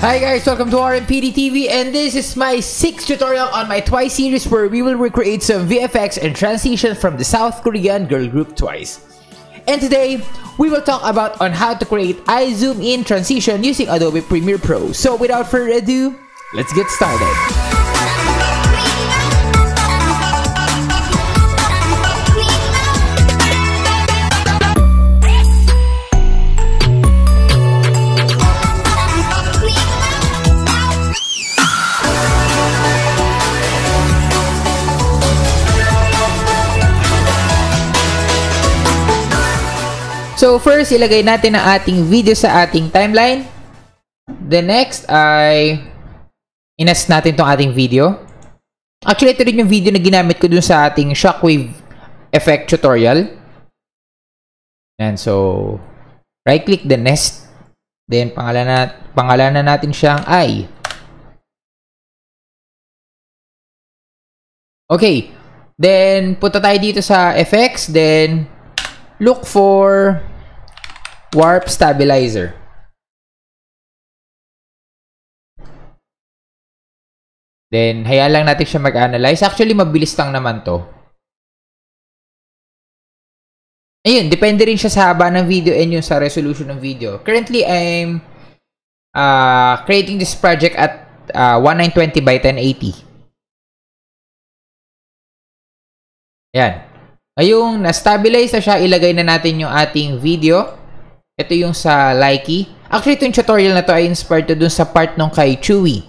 Hi guys, welcome to RMPD TV and this is my 6th tutorial on my TWICE series where we will recreate some VFX and transition from the South Korean girl group TWICE. And today, we will talk about on how to create eye zoom in transition using Adobe Premiere Pro. So without further ado, let's get started. So first, ilagay natin ang ating video sa ating timeline. The next ay inas natin tong ating video. Actually, ito rin yung video na ginamit ko dun sa ating shockwave effect tutorial. And so, right-click the nest. Then, pangalan na, pangalanan natin siyang I. Okay. Then, punta tayo dito sa effects. Then, look for warp stabilizer. Then, hayaan lang natin siya mag-analyze. Actually, mabilis lang naman to. Ayun, depende rin siya sa haba ng video and yung sa resolution ng video. Currently, I'm uh, creating this project at uh, 1920 by 1080. Yan. Ayun, na-stabilize na siya, ilagay na natin yung ating video. Ito yung sa Likey. Actually, itong tutorial na to ay inspired to dun sa part nung kay Chewy.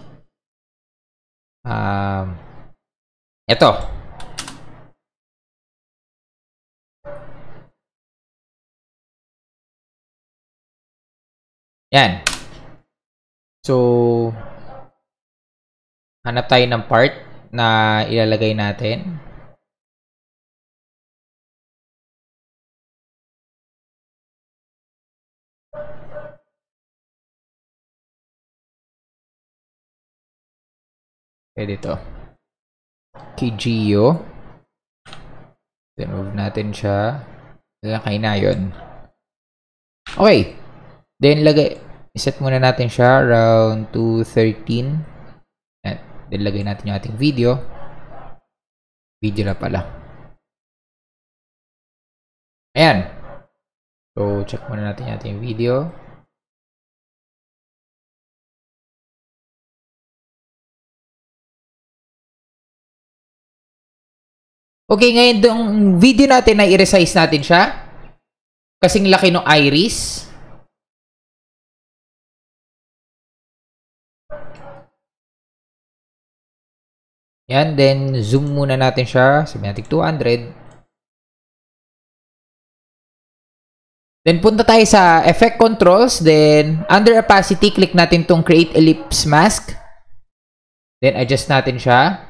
Um, ito. Yan. So, hanap tayo ng part na ilalagay natin. Kaya dito. Kay Remove natin siya. Lakay na yun. Okay. Then, lagay. Set muna natin siya around 2.13. At then, lagay natin yung ating video. Video na pala. Ayan. So, check muna natin yung ating video. Okay, ngayon yung video natin na i-resize natin siya. Kasing laki ng iris. Yan, then zoom muna natin siya. Sabi natin 200. Then punta tayo sa effect controls. Then under opacity, click natin tong create ellipse mask. Then adjust natin siya.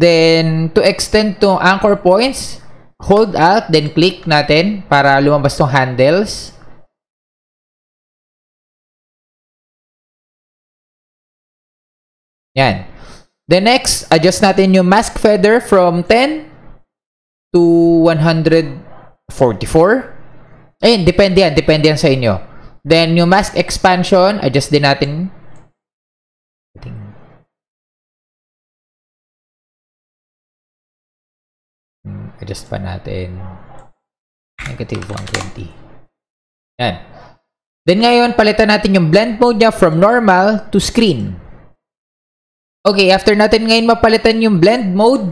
Then, to extend to anchor points, hold alt, then click natin para lumabas tong handles. Yan. The next, adjust natin yung mask feather from 10 to 144. Ayun, depende yan. Depende yan sa inyo. Then, yung mask expansion, adjust din natin adjust pa natin negative 120 yan then ngayon palitan natin yung blend mode niya from normal to screen okay after natin ngayon mapalitan yung blend mode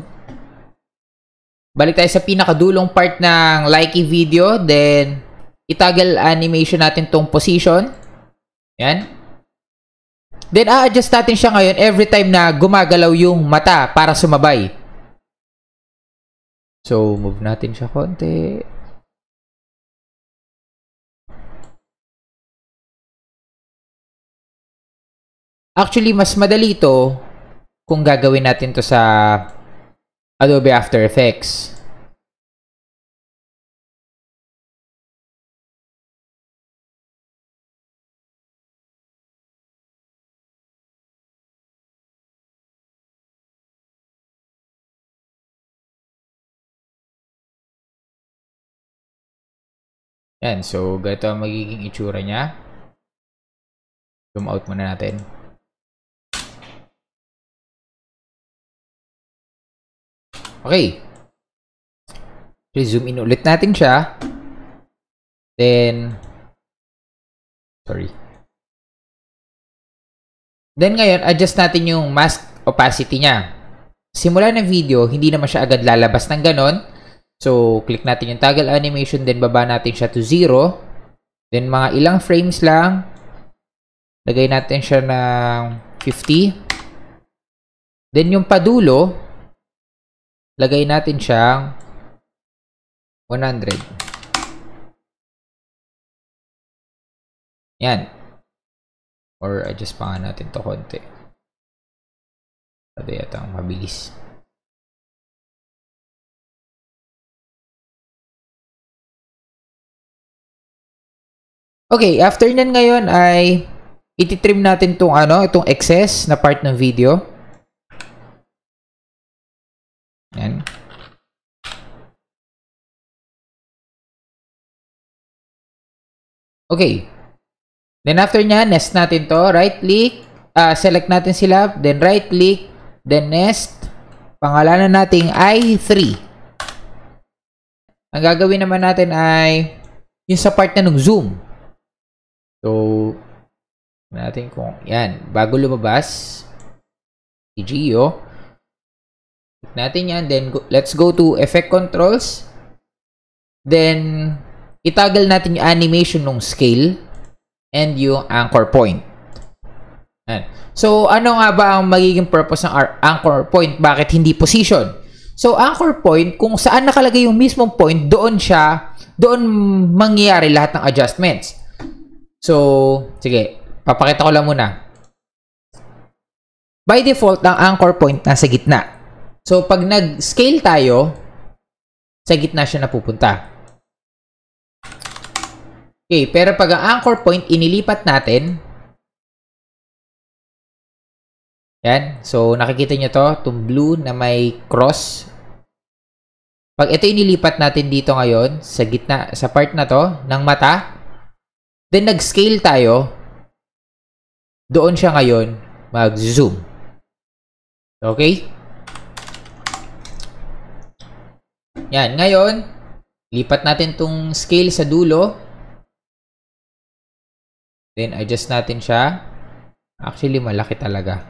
balik tayo sa pinakadulong part ng likey video then itagal animation natin tong position yan Then, a-adjust natin siya ngayon every time na gumagalaw yung mata para sumabay. So, move natin siya konti. Actually, mas madali ito kung gagawin natin to sa Adobe After Effects. Yan, so ganito ang magiging itsura niya. Zoom out muna natin. Okay. So, in ulit natin siya. Then, sorry. Then ngayon, adjust natin yung mask opacity niya. Simula ng video, hindi naman siya agad lalabas ng ganon So, click natin yung toggle animation, then baba natin siya to 0. Then, mga ilang frames lang. Lagay natin siya ng 50. Then, yung padulo, lagay natin siyang 100. Yan. Or adjust pa natin to konti. Sabi yata ang mabilis. Okay, after nyan ngayon ay ititrim natin itong ano, itong excess na part ng video. Yan. Okay. Then after nyan, nest natin to. Right click, uh, select natin sila, then right click, then nest. Pangalanan natin i3. Ang gagawin naman natin ay yung sa part na ng zoom. So, natin kung, yan, bago lumabas, si Gio. natin yan, then go, let's go to effect controls. Then, itagal natin yung animation ng scale and yung anchor point. Yan. So, ano nga ba ang magiging purpose ng anchor point? Bakit hindi position? So, anchor point, kung saan nakalagay yung mismong point, doon siya, doon mangyayari lahat ng adjustments. So, sige. Papakita ko lang muna. By default, ang anchor point nasa gitna. So, pag nag-scale tayo, sa gitna siya napupunta. Okay, pero pag ang anchor point inilipat natin, yan. So, nakikita nyo to, itong blue na may cross. Pag ito inilipat natin dito ngayon, sa gitna, sa part na to, ng mata, Then nag-scale tayo. Doon siya ngayon mag-zoom. Okay? Yan. Ngayon, lipat natin tong scale sa dulo. Then, adjust natin siya. Actually, malaki talaga.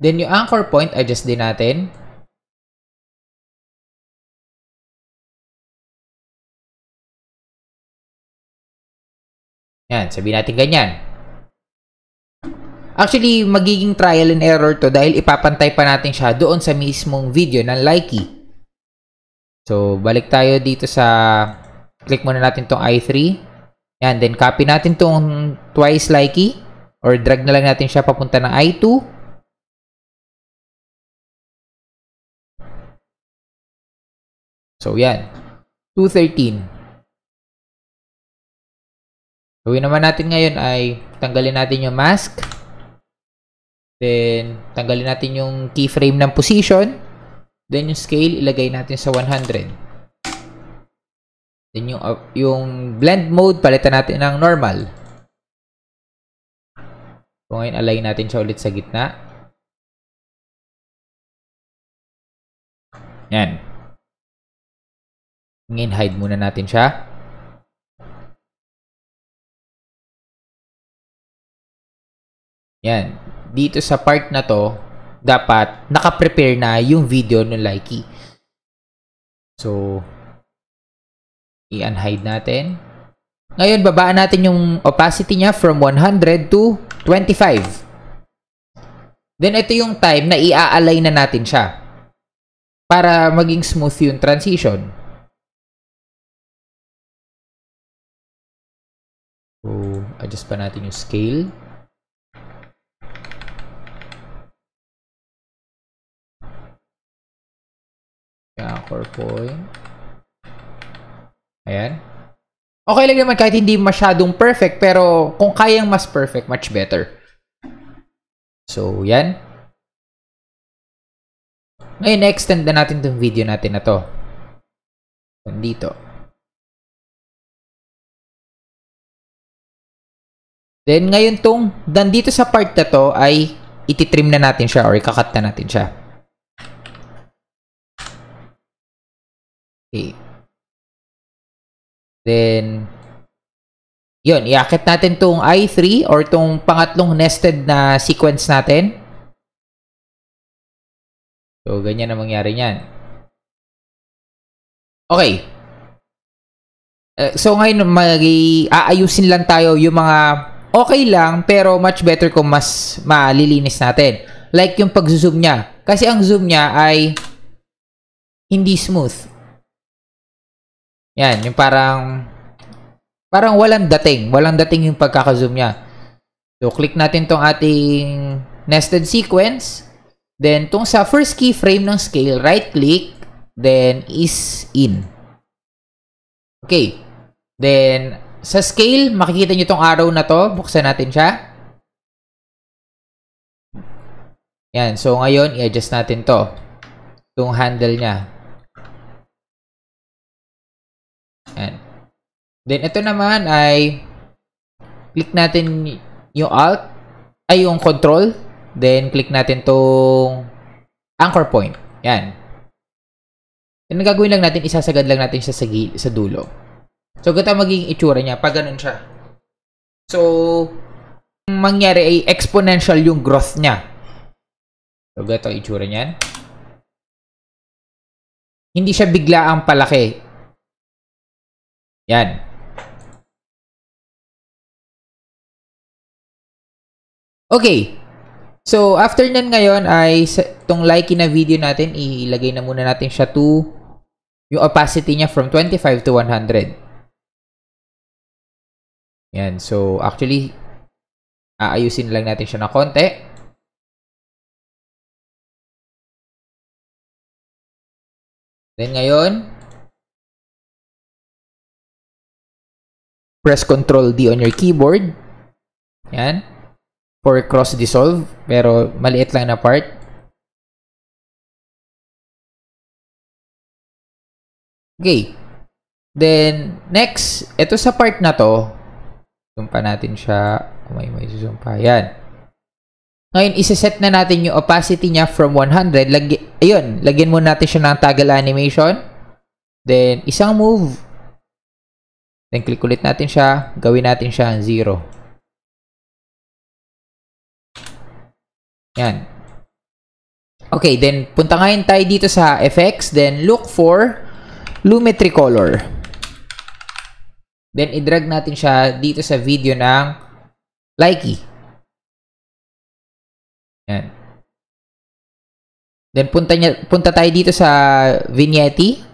Then, yung anchor point, adjust din natin. Yan, sabihin natin ganyan. Actually, magiging trial and error to dahil ipapantay pa natin siya doon sa mismong video ng Likey. So, balik tayo dito sa... Click muna natin tong i3. Yan, then copy natin tong twice Likey or drag na lang natin siya papunta ng i2. So, yan. 213. Gawin naman natin ngayon ay tanggalin natin yung mask. Then, tanggalin natin yung keyframe ng position. Then, yung scale, ilagay natin sa 100. Then, yung, uh, yung blend mode, palitan natin ng normal. So, ngayon, align natin siya ulit sa gitna. Yan. Ngayon, hide muna natin siya. Yan. Dito sa part na to, dapat nakaprepare na yung video ng Likey. So, i-unhide natin. Ngayon, babaan natin yung opacity niya from 100 to 25. Then, ito yung time na i-align na natin siya para maging smooth yung transition. So, adjust pa natin yung scale. uh, Ayan. Okay lang naman kahit hindi masyadong perfect pero kung kayang mas perfect, much better. So, yan. Ngayon, na-extend na natin itong video natin na to. Dito. Then, ngayon tong, dito sa part na to ay ititrim na natin siya or ikakat na natin siya. Then, yun, iakit natin tong i3 or tong pangatlong nested na sequence natin. So, ganyan na mangyari niyan. Okay. Uh, so, ngayon, mag aayusin lang tayo yung mga okay lang, pero much better kung mas malilinis natin. Like yung pag-zoom niya. Kasi ang zoom niya ay hindi smooth. Yan, yung parang parang walang dating. Walang dating yung pagkaka-zoom niya. So, click natin tong ating nested sequence. Then, tong sa first keyframe ng scale, right-click, then is in. Okay. Then, sa scale, makikita niyo tong arrow na to. Buksan natin siya. Yan. So, ngayon, i-adjust natin to. Itong handle niya. Ayan. Then, ito naman ay click natin yung alt ay yung control. Then, click natin tong anchor point. Yan. Then, gagawin lang natin, isasagad lang natin siya sa, sa dulo. So, gata magiging itsura niya pag ganun siya. So, ang mangyari ay exponential yung growth niya. So, gato itsura niyan. Hindi siya bigla ang palaki. Yan. Okay. So, after nun ngayon ay itong like na video natin, ilagay na muna natin siya to yung opacity niya from 25 to 100. Yan. So, actually, aayusin lang natin siya na konti. Then ngayon, press Control D on your keyboard. Yan. For cross dissolve, pero maliit lang na part. Okay. Then, next, ito sa part na to, zoom pa natin siya. may may zoom pa. Yan. Ngayon, iseset na natin yung opacity niya from 100. Lagi, ayun, lagyan muna natin siya ng toggle animation. Then, isang move Then click ulit natin siya. Gawin natin siya ang 0. Yan. Okay, then punta ngayon tayo dito sa effects. Then look for Lumetri Color. Then i-drag natin siya dito sa video ng Likey. Yan. Then punta, niya, punta tayo dito sa Vignette.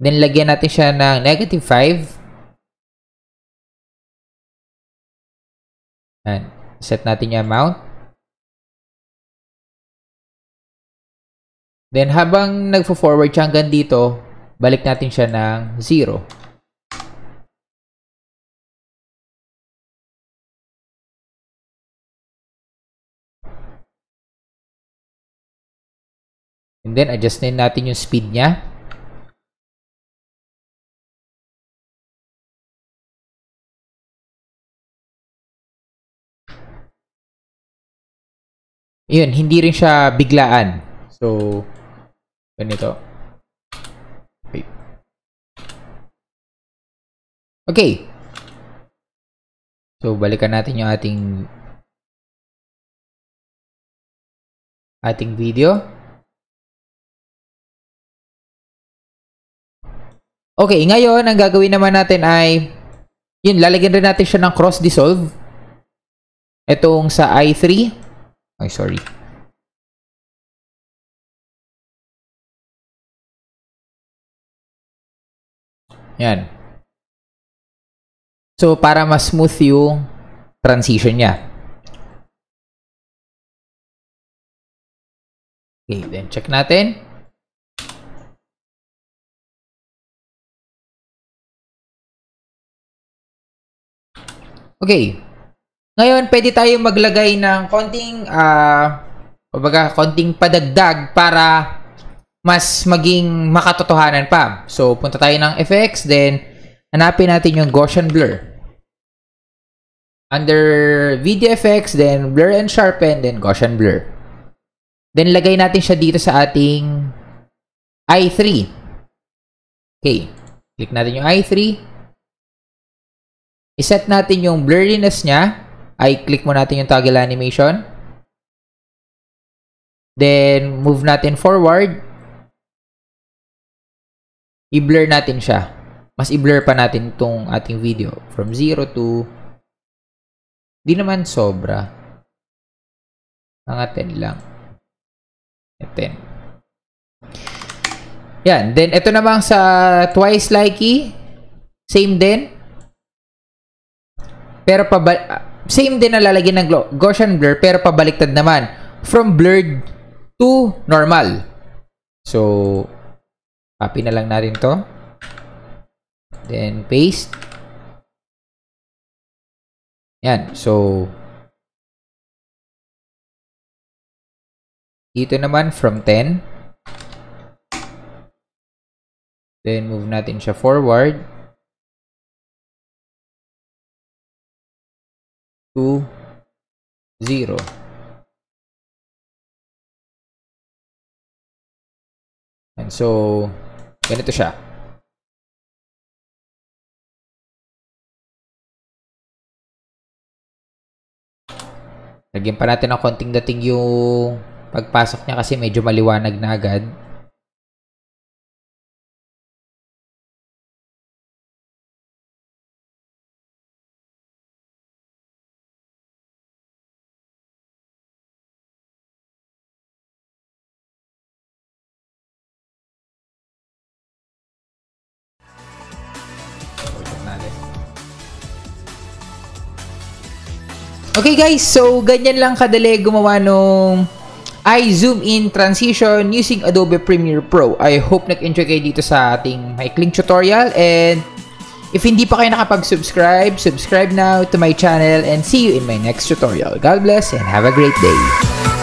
Then, lagyan natin siya ng negative 5. Ayan. Set natin yung amount. Then, habang nagfo forward siya hanggang dito, balik natin siya ng 0. And then, adjust natin yung speed niya. yun, hindi rin siya biglaan. So, ganito. Okay. So, balikan natin yung ating ating video. Okay, ngayon, ang gagawin naman natin ay yun, lalagyan rin natin siya ng cross-dissolve. Itong sa I3. Ay, sorry. Yan. So, para mas smooth yung transition niya. Okay, then check natin. Okay. Ngayon, pwede tayo maglagay ng konting, uh, kumbaga, konting padagdag para mas maging makatotohanan pa. So, punta tayo ng effects, then hanapin natin yung Gaussian Blur. Under VDFX, then Blur and Sharpen, then Gaussian Blur. Then, lagay natin siya dito sa ating I3. Okay. Click natin yung I3. I-set natin yung blurriness niya ay click mo natin yung toggle animation. Then, move natin forward. I-blur natin siya. Mas i-blur pa natin itong ating video. From 0 to... Di naman sobra. Mga 10 lang. 10. Yan. Then, ito namang sa twice likey. Same din. Pero pabalik same din na lalagyan ng Gaussian blur pero pabaliktad naman from blurred to normal. So, copy na lang natin to. Then, paste. Yan. So, dito naman from 10. Then, move natin siya forward. two 0. and so ganito siya Lagyan pa natin ng konting dating yung pagpasok niya kasi medyo maliwanag na agad. Okay guys, so ganyan lang kadali gumawa nung I zoom in transition using Adobe Premiere Pro. I hope nag-enjoy kayo dito sa ating maikling tutorial and if hindi pa kayo nakapag-subscribe, subscribe now to my channel and see you in my next tutorial. God bless and have a great day!